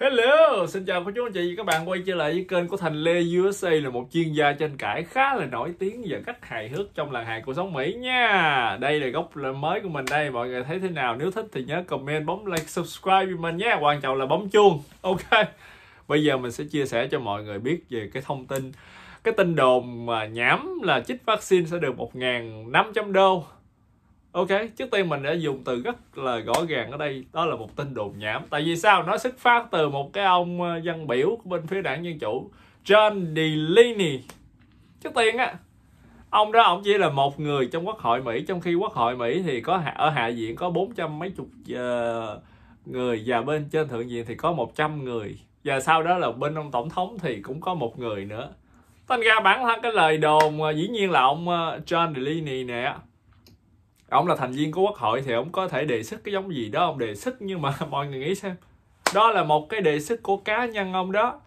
Hello, xin chào cô chú anh chị và các bạn quay trở lại với kênh của Thành Lê USA là một chuyên gia tranh cãi khá là nổi tiếng và cách hài hước trong làng hài cuộc sống Mỹ nha. Đây là góc mới của mình đây, mọi người thấy thế nào? Nếu thích thì nhớ comment, bấm like, subscribe với mình nhé. Quan trọng là bấm chuông. Ok. Bây giờ mình sẽ chia sẻ cho mọi người biết về cái thông tin cái tin đồn mà nhảm là chích vaccine sẽ được 1.500 đô Ok, trước tiên mình đã dùng từ rất là rõ ràng ở đây Đó là một tin đồn nhảm Tại vì sao? Nó xuất phát từ một cái ông ờ, dân biểu của bên phía đảng Dân Chủ John Delaney Trước tiên á Ông đó ông chỉ là một người trong Quốc hội Mỹ Trong khi Quốc hội Mỹ thì có ở Hạ viện có bốn trăm mấy chục ờ, người Và bên trên Thượng viện thì có 100 người Và sau đó là bên ông Tổng thống thì cũng có một người nữa Thành ra bản thân cái lời đồn ờ, dĩ nhiên là ông John Delaney nè ông là thành viên của quốc hội thì ông có thể đề xuất cái giống gì đó ông đề xuất nhưng mà mọi người nghĩ xem đó là một cái đề xuất của cá nhân ông đó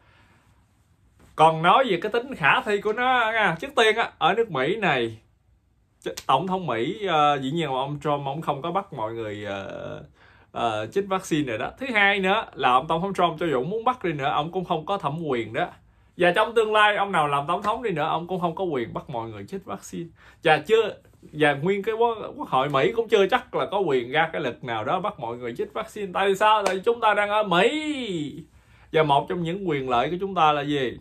còn nói về cái tính khả thi của nó nha à, trước tiên á ở nước mỹ này tổng thống mỹ uh, dĩ nhiên là ông trump ông không có bắt mọi người uh, uh, chích vaccine rồi đó thứ hai nữa là ông tổng thống trump cho dù muốn bắt đi nữa ông cũng không có thẩm quyền đó và trong tương lai ông nào làm tổng thống đi nữa ông cũng không có quyền bắt mọi người chích vaccine và chưa và nguyên cái quốc, quốc hội Mỹ cũng chưa chắc là có quyền ra cái lực nào đó bắt mọi người chích vaccine tại sao tại chúng ta đang ở Mỹ và một trong những quyền lợi của chúng ta là gì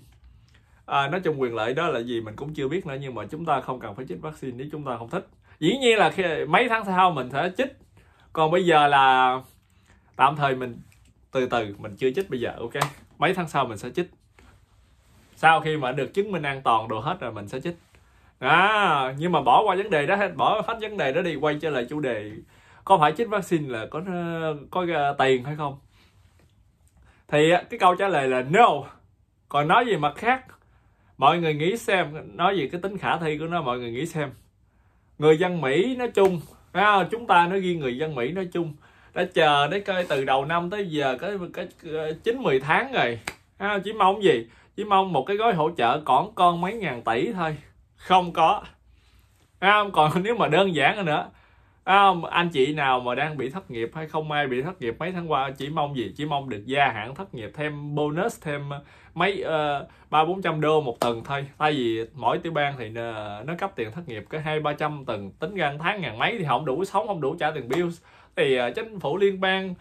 à, nói chung quyền lợi đó là gì mình cũng chưa biết nữa nhưng mà chúng ta không cần phải chích vaccine nếu chúng ta không thích dĩ nhiên là khi mấy tháng sau mình sẽ chích còn bây giờ là tạm thời mình từ từ mình chưa chích bây giờ ok mấy tháng sau mình sẽ chích sau khi mà được chứng minh an toàn đồ hết rồi mình sẽ chích à nhưng mà bỏ qua vấn đề đó bỏ hết vấn đề đó đi quay trở lại chủ đề có phải chích vaccine là có có à, tiền hay không thì à, cái câu trả lời là no còn nói gì mặt khác mọi người nghĩ xem nói về cái tính khả thi của nó mọi người nghĩ xem người dân mỹ nói chung à, chúng ta nói riêng người dân mỹ nói chung đã chờ đấy coi từ đầu năm tới giờ cái cái chín mười tháng rồi à, chỉ mong gì chỉ mong một cái gói hỗ trợ còn con mấy ngàn tỷ thôi không có không? còn nếu mà đơn giản nữa không? anh chị nào mà đang bị thất nghiệp hay không ai bị thất nghiệp mấy tháng qua chỉ mong gì chỉ mong được gia hạn thất nghiệp thêm bonus thêm ờ, mấy ờ, ba bốn trăm đô một tuần thôi tại vì mỗi tiểu bang thì nó, nó cấp tiền thất nghiệp cái hai ba trăm tuần tính ra tháng ngàn mấy thì không đủ sống không đủ trả tiền bills thì ờ, chính phủ liên bang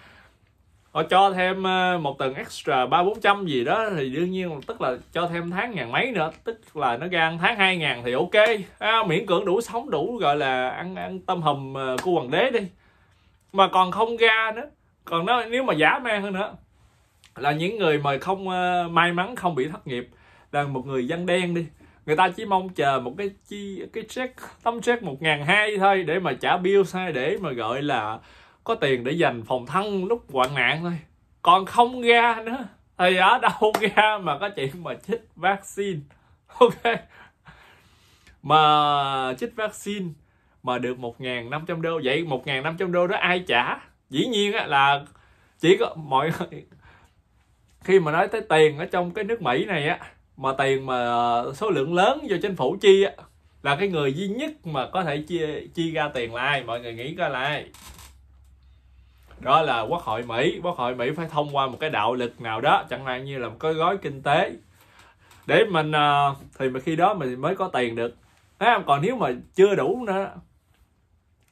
họ ờ, cho thêm ờ, một tuần extra ba bốn trăm gì đó thì đương nhiên tức là cho thêm tháng ngàn mấy nữa tức là nó gan tháng hai ngàn thì ok à, miễn cưỡng đủ sống đủ gọi là ăn ăn tâm hầm ờ, của hoàng đế đi mà còn không ra nữa còn nó nếu mà giả mang hơn nữa là những người mà không may mắn không bị thất nghiệp là một người dân đen đi người ta chỉ mong chờ một cái chi cái check tấm check một ngàn hai thôi để mà trả bill sai để mà gọi là có tiền để dành phòng thân lúc hoạn nạn thôi còn không ra nữa thì ở đâu ra mà có chuyện mà chích vaccine ok mà chích vaccine mà được 1.500 đô vậy 1.500 đô đó ai trả dĩ nhiên là chỉ có mọi khi mà nói tới tiền ở trong cái nước Mỹ này á mà tiền mà ờ, số lượng lớn do chính phủ chi á là cái người duy nhất mà có thể chia chi ra tiền là ai mọi người nghĩ coi là ai đó là quốc hội mỹ quốc hội mỹ phải thông qua một cái đạo lực nào đó chẳng hạn như là một cái gói kinh tế để mình à, thì mà khi đó mình mới có tiền được à, còn nếu mà chưa đủ nữa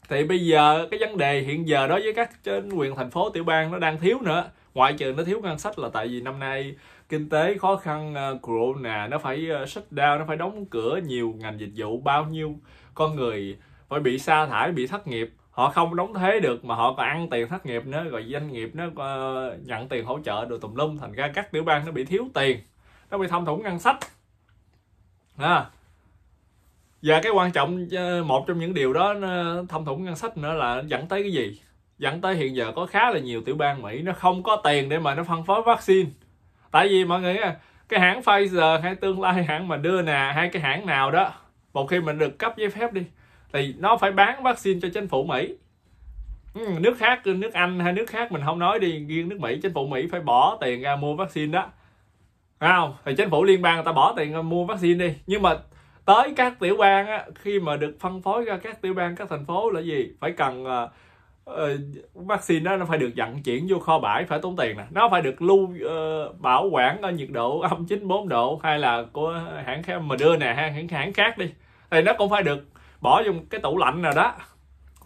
thì bây giờ cái vấn đề hiện giờ đối với các chính quyền thành phố tiểu bang nó đang thiếu nữa ngoại trừ nó thiếu ngân sách là tại vì năm nay kinh tế khó khăn à, corona nó phải à, sách đao, nó phải đóng cửa nhiều ngành dịch vụ bao nhiêu con người phải bị sa thải bị thất nghiệp họ không đóng thế được mà họ còn ăn tiền thất nghiệp nữa rồi doanh nghiệp nó uh, nhận tiền hỗ trợ đồ tùm lum thành ra các tiểu bang nó bị thiếu tiền nó bị thâm thủng ngân sách à. và cái quan trọng ờ, một trong những điều đó thâm thủng ngân sách nữa là dẫn tới cái gì dẫn tới hiện giờ có khá là nhiều tiểu bang mỹ nó không có tiền để mà nó phân phối vaccine tại vì mọi người cái hãng Pfizer hay tương lai hãng mà đưa nè hai cái hãng nào đó một khi mình được cấp giấy phép đi thì nó phải bán vaccine cho chính phủ Mỹ ừ, nước khác nước Anh hay nước khác mình không nói đi riêng nước Mỹ chính phủ Mỹ phải bỏ tiền ra mua vaccine đó không thì chính phủ liên bang người ta bỏ tiền ra mua vaccine đi nhưng mà tới các tiểu bang á, khi mà được phân phối ra các tiểu bang các thành phố là gì phải cần uh, vaccine đó nó phải được vận chuyển vô kho bãi phải tốn tiền nè nó phải được lưu uh, bảo quản ở nhiệt độ âm 94 độ hay là của hãng khác mà đưa nè hãng hãng khác đi thì nó cũng phải được bỏ vô cái tủ lạnh nào đó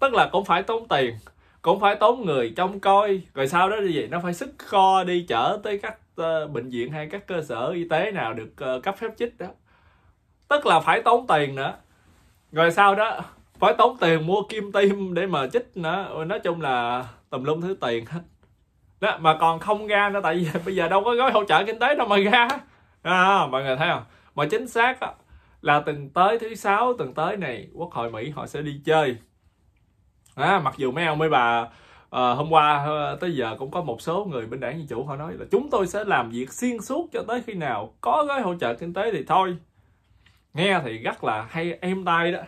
tức là cũng phải tốn tiền cũng phải tốn người trông coi rồi sau đó là gì nó phải sức kho đi chở tới các uh, bệnh viện hay các cơ sở y tế nào được uh, cấp phép chích đó tức là phải tốn tiền nữa rồi sau đó phải tốn tiền mua kim tim để mà chích nữa nói chung là tùm lum thứ tiền hết đó mà còn không ra nữa tại vì bây giờ đâu có gói hỗ trợ kinh tế đâu mà ra à, mọi người thấy không mà chính xác đó, là tuần tới thứ sáu tuần tới này quốc hội mỹ họ sẽ đi chơi à, mặc dù mấy ông mấy bà À, hôm qua ờ, tới giờ cũng có một số người bên đảng dân chủ họ nói là chúng tôi sẽ làm việc xuyên suốt cho tới khi nào có gói hỗ trợ kinh tế thì thôi nghe thì rất là hay êm tay đó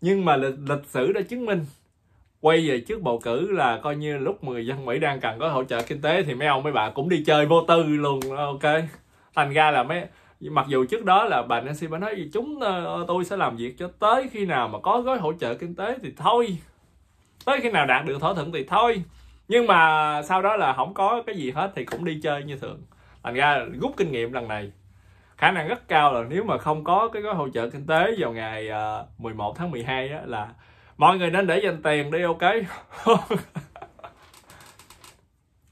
nhưng mà lịch, lịch sử đã chứng minh quay về trước bầu cử là coi như lúc người dân Mỹ đang cần có hỗ trợ kinh tế thì mấy ông mấy bà cũng đi chơi vô tư luôn ok thành ra là mấy mặc dù trước đó là bà Nancy bà nói chúng ờ, tôi sẽ làm việc cho tới khi nào mà có gói hỗ trợ kinh tế thì thôi tới khi nào đạt được thỏa thuận thì thôi nhưng mà sau đó là không có cái gì hết thì cũng đi chơi như thường thành ra rút kinh nghiệm lần này khả năng rất cao là nếu mà không có cái gói hỗ trợ kinh tế vào ngày 11 ờ, tháng 12 á, là mọi người nên để dành tiền đi ok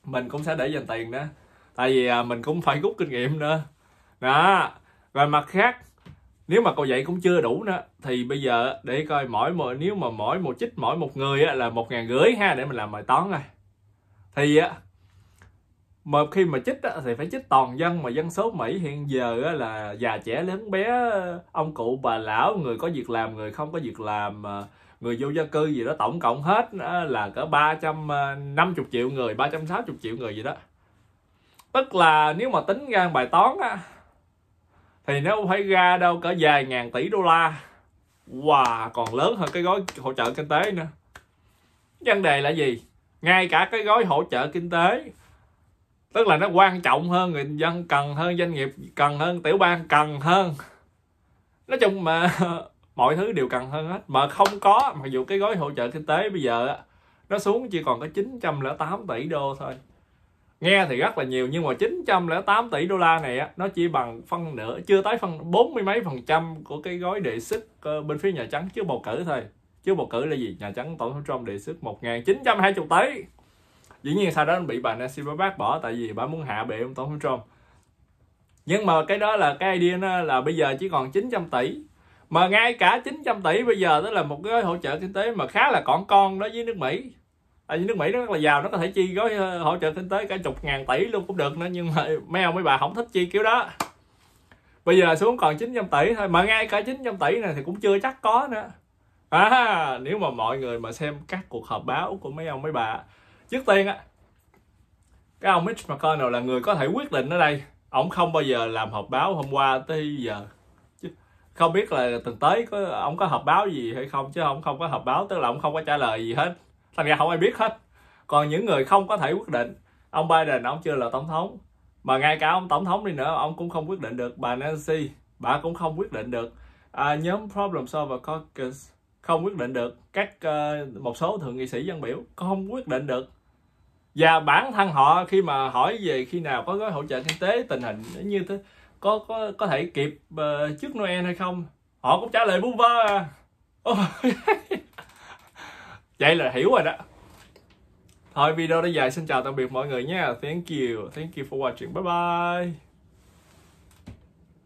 mình cũng sẽ để dành tiền đó tại vì à, mình cũng phải rút kinh nghiệm nữa đó rồi mặt khác nếu mà cô dạy cũng chưa đủ nữa thì bây giờ để coi mỗi một nếu mà mỗi một chích mỗi một người là một ngàn rưỡi ha để mình làm bài toán rồi thì á, mà khi mà chích á, thì phải chích toàn dân mà dân số Mỹ hiện giờ á, là già trẻ lớn bé ông cụ bà lão người có việc làm người không có việc làm ờ, người vô gia cư gì đó tổng cộng hết là cỡ 350 ờ, triệu người 360 triệu người gì đó tức là nếu mà tính ra bài toán á, thì nó cũng phải ra đâu cỡ vài ngàn tỷ đô la wow còn lớn hơn cái gói hỗ trợ kinh tế nữa vấn đề là gì ngay cả cái gói hỗ trợ kinh tế tức là nó quan trọng hơn người dân cần hơn doanh nghiệp cần hơn tiểu bang cần hơn nói chung mà mọi thứ đều cần hơn hết mà không có mặc dù cái gói hỗ trợ kinh tế bây giờ nó xuống chỉ còn có 908 tỷ đô thôi nghe thì rất là nhiều nhưng mà 908 tỷ đô la này á, nó chỉ bằng phân nửa chưa tới phân 40 mấy phần trăm của cái gói đề xuất ờ, bên phía Nhà Trắng trước bầu cử thôi trước bầu cử là gì Nhà Trắng Tổng thống Trump đề xuất 1920 tỷ dĩ nhiên sau đó bị bà Nancy Pelosi bác bỏ tại vì bà muốn hạ bệ ông Tổng thống Trump nhưng mà cái đó là cái idea nó là bây giờ chỉ còn 900 tỷ mà ngay cả 900 tỷ bây giờ đó là một cái hỗ trợ kinh tế mà khá là còn con đối với nước Mỹ ở à, nước Mỹ nó rất là giàu nó có thể chi gói ờ, hỗ trợ kinh tế cả chục ngàn tỷ luôn cũng được nữa nhưng mà mấy ông mấy bà không thích chi kiểu đó bây giờ xuống còn 900 tỷ thôi mà ngay cả 900 tỷ này thì cũng chưa chắc có nữa à, nếu mà mọi người mà xem các cuộc họp báo của mấy ông mấy bà trước tiên á cái ông Mitch McConnell là người có thể quyết định ở đây ông không bao giờ làm họp báo hôm qua tới giờ không biết là tuần tới có ông có họp báo gì hay không chứ ông không có họp báo tức là ông không có trả lời gì hết thành ra không ai biết hết còn những người không có thể quyết định ông Biden ông chưa là tổng thống mà ngay cả ông tổng thống đi nữa ông cũng không quyết định được bà Nancy bà cũng không quyết định được à, nhóm Problem Solver Caucus không quyết định được các uh, một số thượng nghị sĩ dân biểu không quyết định được và bản thân họ khi mà hỏi về khi nào có gói hỗ trợ kinh tế tình hình như thế có có có thể kịp uh, trước Noel hay không họ cũng trả lời vu vơ à. vậy là hiểu rồi đó thôi video đã dài xin chào tạm biệt mọi người nha thank you thank you for watching bye bye